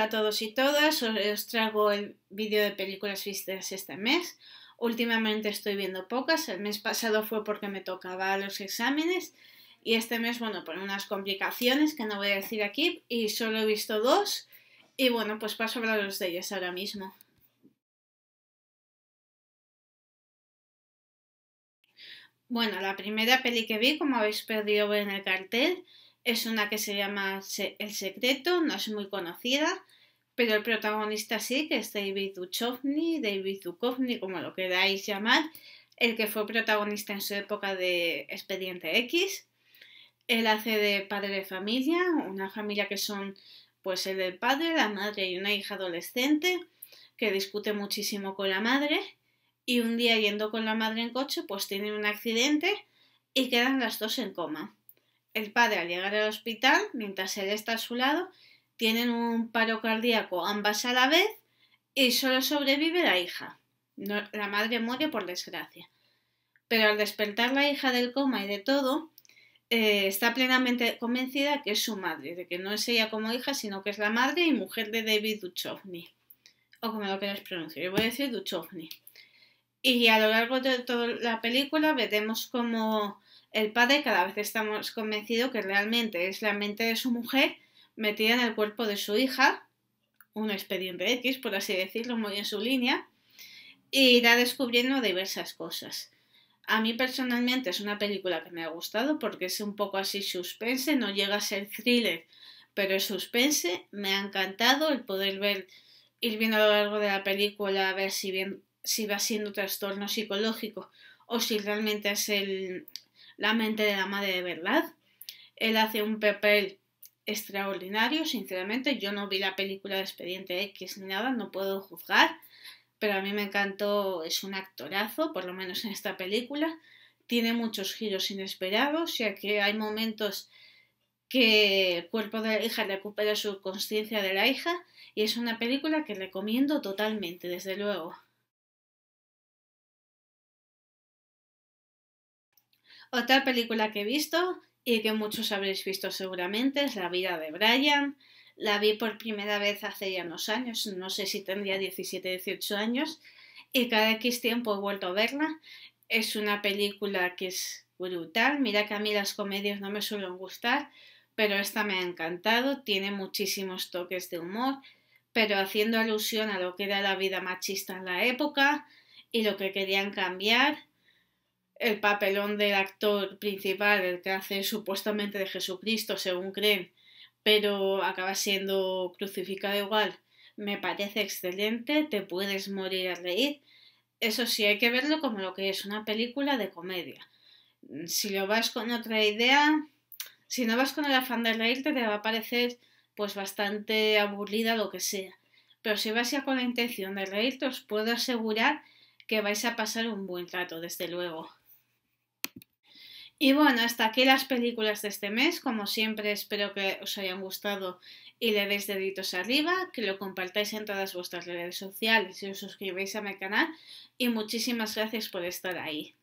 a todos y todas, os traigo el vídeo de películas vistas este mes. Últimamente estoy viendo pocas, el mes pasado fue porque me tocaba los exámenes y este mes, bueno, por unas complicaciones que no voy a decir aquí y solo he visto dos y bueno, pues paso a hablaros de ellas ahora mismo. Bueno, la primera peli que vi, como habéis perdido en el cartel, es una que se llama El Secreto, no es muy conocida, pero el protagonista sí, que es David Duchovny, David Duchovny, como lo queráis llamar, el que fue protagonista en su época de Expediente X. Él hace de padre de familia, una familia que son pues el del padre, la madre y una hija adolescente que discute muchísimo con la madre y un día yendo con la madre en coche pues tienen un accidente y quedan las dos en coma. El padre al llegar al hospital, mientras él está a su lado, tienen un paro cardíaco ambas a la vez y solo sobrevive la hija. la madre muere por desgracia. Pero al despertar la hija del coma y de todo, eh, está plenamente convencida que es su madre, de que no es ella como hija, sino que es la madre y mujer de David Duchovny, o como lo queráis pronunciar, yo voy a decir Duchovny. Y a lo largo de toda la película veremos cómo el padre cada vez estamos convencido que realmente es la mente de su mujer metida en el cuerpo de su hija, un expediente X, por así decirlo, muy en su línea, y irá descubriendo diversas cosas. A mí personalmente es una película que me ha gustado porque es un poco así suspense, no llega a ser thriller, pero es suspense. Me ha encantado el poder ver, ir viendo a lo largo de la película, a ver si, bien, si va siendo trastorno psicológico o si realmente es el, la mente de la madre de verdad. Él hace un papel extraordinario, sinceramente. Yo no vi la película de Expediente X ni nada, no puedo juzgar, pero a mí me encantó, es un actorazo, por lo menos en esta película. Tiene muchos giros inesperados, ya que hay momentos que el cuerpo de la hija recupera su conciencia de la hija y es una película que recomiendo totalmente, desde luego. Otra película que he visto y que muchos habréis visto seguramente es La vida de Brian. La vi por primera vez hace ya unos años, no sé si tendría 17, 18 años, y cada X tiempo he vuelto a verla. Es una película que es brutal. Mira que a mí las comedias no me suelen gustar, pero esta me ha encantado. Tiene muchísimos toques de humor, pero haciendo alusión a lo que era la vida machista en la época y lo que querían cambiar el papelón del actor principal, el que hace supuestamente de Jesucristo, según creen, pero acaba siendo crucificado igual, me parece excelente, te puedes morir a reír. Eso sí, hay que verlo como lo que es una película de comedia. Si lo vas con otra idea, si no vas con el afán de reírte, te va a parecer pues bastante aburrida lo que sea. Pero si vas ya con la intención de reírte, os puedo asegurar que vais a pasar un buen rato, desde luego. Y bueno, hasta aquí las películas de este mes. Como siempre, espero que os hayan gustado y le deis deditos arriba, que lo compartáis en todas vuestras redes sociales y os suscribáis a mi canal. Y muchísimas gracias por estar ahí.